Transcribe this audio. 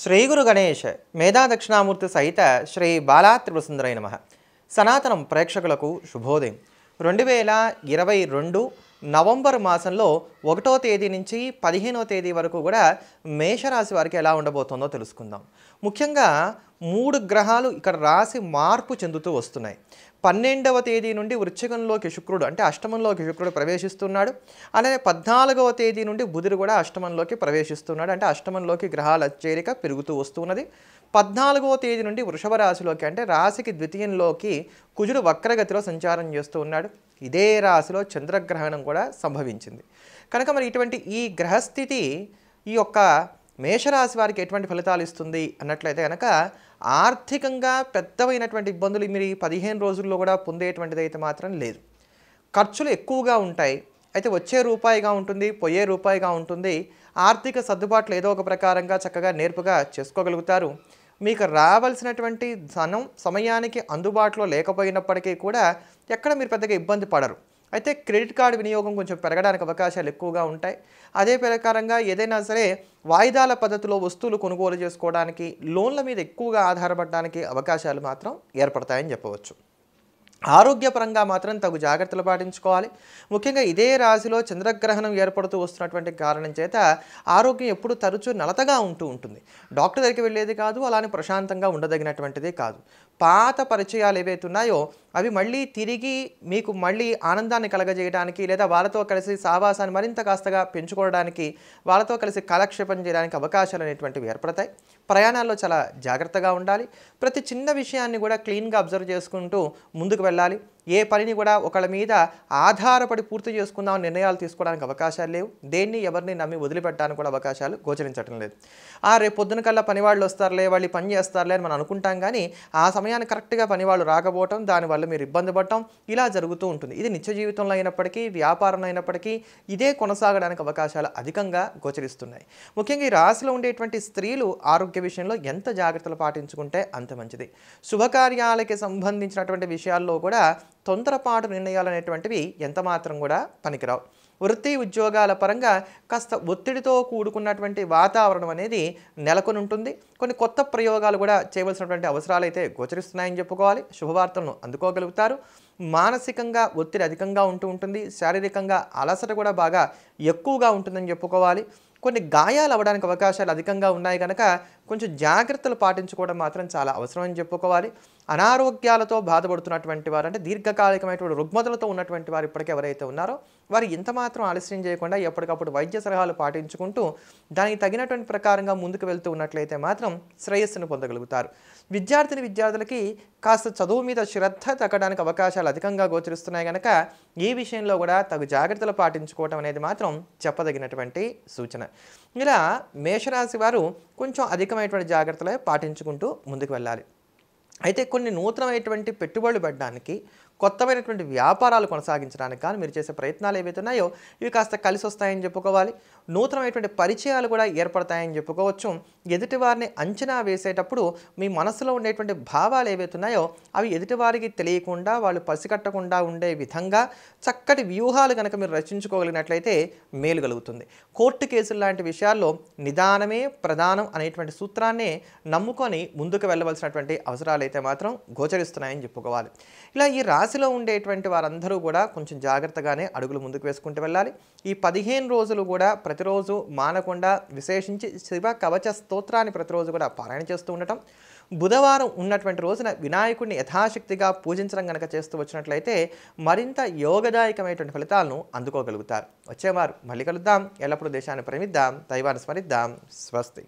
శ్రీ గురు గణేష్ మేధా దక్షిణామూర్తి సహిత శ్రీ బాలా త్రిపురసుందరై నమ సనాతనం ప్రేక్షకులకు శుభోదయం రెండు వేల ఇరవై రెండు నవంబర్ మాసంలో ఒకటో తేదీ నుంచి పదిహేనో తేదీ వరకు కూడా మేషరాశి వారికి ఎలా ఉండబోతుందో తెలుసుకుందాం ముఖ్యంగా మూడు గ్రహాలు ఇక్కడ రాసి మార్పు చెందుతూ వస్తున్నాయి పన్నెండవ తేదీ నుండి వృక్షకంలోకి శుక్రుడు అంటే అష్టమంలోకి శుక్రుడు ప్రవేశిస్తున్నాడు అలాగే పద్నాలుగవ తేదీ నుండి బుధుడు కూడా అష్టమంలోకి ప్రవేశిస్తున్నాడు అంటే అష్టమంలోకి గ్రహాల చేరిక పెరుగుతూ వస్తున్నది పద్నాలుగవ తేదీ నుండి వృషభ రాశిలోకి అంటే రాశికి ద్వితీయంలోకి కుజుడు వక్రగతిలో సంచారం చేస్తూ ఉన్నాడు ఇదే రాశిలో చంద్రగ్రహణం కూడా సంభవించింది కనుక మరి ఇటువంటి ఈ గ్రహస్థితి ఈ యొక్క మేషరాశి వారికి ఎటువంటి ఫలితాలు ఇస్తుంది అన్నట్లయితే కనుక ఆర్థికంగా పెద్దవైనటువంటి ఇబ్బందులు మీరు పదిహేను రోజుల్లో కూడా పొందేటువంటిది అయితే మాత్రం లేదు ఖర్చులు ఎక్కువగా ఉంటాయి అయితే వచ్చే రూపాయిగా ఉంటుంది పోయే రూపాయిగా ఉంటుంది ఆర్థిక సర్దుబాట్లు ఏదో ఒక ప్రకారంగా చక్కగా నేర్పుగా చేసుకోగలుగుతారు మీకు రావాల్సినటువంటి ధనం సమయానికి అందుబాటులో లేకపోయినప్పటికీ కూడా ఎక్కడ మీరు పెద్దగా ఇబ్బంది పడరు అయితే క్రెడిట్ కార్డు వినియోగం కొంచెం పెరగడానికి అవకాశాలు ఎక్కువగా ఉంటాయి అదే ప్రకారంగా ఏదైనా సరే వాయిదాల పద్ధతిలో వస్తువులు కొనుగోలు చేసుకోవడానికి లోన్ల మీద ఎక్కువగా ఆధారపడడానికి అవకాశాలు మాత్రం ఏర్పడతాయని చెప్పవచ్చు ఆరోగ్యపరంగా మాత్రం తగు జాగ్రత్తలు పాటించుకోవాలి ముఖ్యంగా ఇదే రాశిలో చంద్రగ్రహణం ఏర్పడుతూ వస్తున్నటువంటి కారణం చేత ఆరోగ్యం ఎప్పుడు తరచూ నలతగా ఉంటూ ఉంటుంది డాక్టర్ దగ్గరికి వెళ్ళేది కాదు అలానే ప్రశాంతంగా ఉండదగినటువంటిది కాదు పాత పరిచయాలు ఏవైతే ఉన్నాయో అవి మళ్ళీ తిరిగి మీకు మళ్ళీ ఆనందాన్ని కలగజేయడానికి లేదా వాళ్ళతో కలిసి సావాసాన్ని మరింత కాస్తగా పెంచుకోవడానికి వాళ్ళతో కలిసి కాలక్షేపం చేయడానికి అవకాశాలు అనేటువంటివి ఏర్పడతాయి ప్రయాణాల్లో చాలా జాగ్రత్తగా ఉండాలి ప్రతి చిన్న విషయాన్ని కూడా క్లీన్గా అబ్జర్వ్ చేసుకుంటూ ముందుకు వెళ్ళాలి ఏ పనిని కూడా ఒకళ్ళ మీద ఆధారపడి పూర్తి చేసుకుందాం నిర్ణయాలు తీసుకోవడానికి అవకాశాలు లేవు దేన్ని ఎవరిని నమ్మి వదిలిపెట్టడానికి కూడా అవకాశాలు గోచరించడం లేదు ఆ రేపు పొద్దున కల్లా పనివాళ్ళు వస్తారులే వాళ్ళు పని చేస్తారులే అని మనం అనుకుంటాం కానీ ఆ సమయాన్ని కరెక్ట్గా పనివాళ్ళు రాకపోవటం దానివల్ల మీరు ఇబ్బంది పడటం ఇలా జరుగుతూ ఉంటుంది ఇది నిత్య జీవితంలో అయినప్పటికీ వ్యాపారంలో అయినప్పటికీ ఇదే కొనసాగడానికి అవకాశాలు అధికంగా గోచరిస్తున్నాయి ముఖ్యంగా ఈ రాశిలో ఉండేటువంటి స్త్రీలు ఆరోగ్య విషయంలో ఎంత జాగ్రత్తలు పాటించుకుంటే అంత మంచిది శుభకార్యాలకి సంబంధించినటువంటి విషయాల్లో కూడా తొందరపాటు నిర్ణయాలు అనేటువంటివి ఎంతమాత్రం కూడా పనికిరావు వృత్తి ఉద్యోగాల పరంగా కాస్త ఒత్తిడితో కూడుకున్నటువంటి వాతావరణం అనేది నెలకొని ఉంటుంది కొన్ని కొత్త ప్రయోగాలు కూడా చేయవలసినటువంటి అవసరాలు అయితే గోచరిస్తున్నాయని చెప్పుకోవాలి శుభవార్తలను అందుకోగలుగుతారు మానసికంగా ఒత్తిడి అధికంగా ఉంటూ ఉంటుంది శారీరకంగా అలసట కూడా బాగా ఎక్కువగా ఉంటుందని చెప్పుకోవాలి కొన్ని గాయాలు అవ్వడానికి అవకాశాలు అధికంగా ఉన్నాయి కనుక కొంచెం జాగ్రత్తలు పాటించుకోవడం మాత్రం చాలా అవసరం అని చెప్పుకోవాలి అనారోగ్యాలతో బాధపడుతున్నటువంటి వారు అంటే దీర్ఘకాలికమైనటువంటి రుగ్మతలతో ఉన్నటువంటి వారు ఇప్పటికే ఎవరైతే ఉన్నారో వారు ఇంత మాత్రం ఆలస్యం చేయకుండా ఎప్పటికప్పుడు వైద్య సలహాలు పాటించుకుంటూ దానికి తగినటువంటి ప్రకారంగా ముందుకు వెళ్తూ ఉన్నట్లయితే మాత్రం శ్రేయస్సును పొందగలుగుతారు విద్యార్థిని విద్యార్థులకి కాస్త చదువు మీద శ్రద్ధ తగ్గడానికి అవకాశాలు అధికంగా గోచరిస్తున్నాయి కనుక ఈ విషయంలో కూడా తగు జాగ్రత్తలు పాటించుకోవటం అనేది మాత్రం చెప్పదగినటువంటి సూచన ఇలా మేషరాశి వారు కొంచెం అధికమైనటువంటి జాగ్రత్తలే పాటించుకుంటూ ముందుకు వెళ్ళాలి అయితే కొన్ని నూతనమైనటువంటి పెట్టుబడులు పెట్టడానికి కొత్తమైనటువంటి వ్యాపారాలు కొనసాగించడానికి కానీ మీరు చేసే ప్రయత్నాలు ఏవైతే ఉన్నాయో ఇవి కాస్త కలిసి వస్తాయని చెప్పుకోవాలి నూతనమైనటువంటి పరిచయాలు కూడా ఏర్పడతాయని చెప్పుకోవచ్చు ఎదుటివారిని అంచనా వేసేటప్పుడు మీ మనసులో ఉండేటువంటి భావాలు ఏవైతే ఉన్నాయో అవి ఎదుటివారికి తెలియకుండా వాళ్ళు పసికట్టకుండా ఉండే విధంగా చక్కటి వ్యూహాలు కనుక మీరు రచించుకోగలిగినట్లయితే మేలు కలుగుతుంది కోర్టు కేసులు లాంటి విషయాల్లో నిదానమే ప్రధానం అనేటువంటి సూత్రాన్నే నమ్ముకొని ముందుకు వెళ్ళవలసినటువంటి అవసరాలు అయితే మాత్రం గోచరిస్తున్నాయని చెప్పుకోవాలి ఇలా ఈ రాశి రాశిలో ఉండేటువంటి వారందరూ కూడా కొంచెం జాగ్రత్తగానే అడుగులు ముందుకు వేసుకుంటూ వెళ్ళాలి ఈ పదిహేను రోజులు కూడా ప్రతిరోజు మానకుండా విశేషించి శివ కవచ స్తోత్రాన్ని ప్రతిరోజు కూడా పారాయణ చేస్తూ ఉండటం బుధవారం ఉన్నటువంటి రోజున వినాయకుడిని యథాశక్తిగా పూజించడం కనుక చేస్తూ వచ్చినట్లయితే మరింత యోగదాయకమైనటువంటి ఫలితాలను అందుకోగలుగుతారు వచ్చేవారు మళ్ళీ కలుద్దాం ఎల్లప్పుడూ దేశాన్ని ప్రేమిద్దాం దైవాన్ని స్మరిద్దాం స్వస్తి